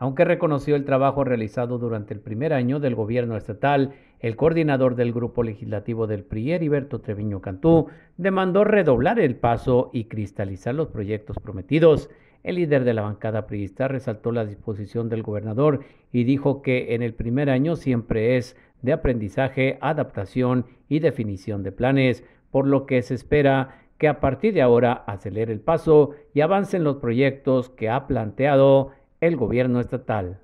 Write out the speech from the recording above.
Aunque reconoció el trabajo realizado durante el primer año del gobierno estatal, el coordinador del grupo legislativo del PRI, Heriberto Treviño Cantú, demandó redoblar el paso y cristalizar los proyectos prometidos. El líder de la bancada priista resaltó la disposición del gobernador y dijo que en el primer año siempre es de aprendizaje, adaptación y definición de planes, por lo que se espera que a partir de ahora acelere el paso y avancen los proyectos que ha planteado el gobierno estatal.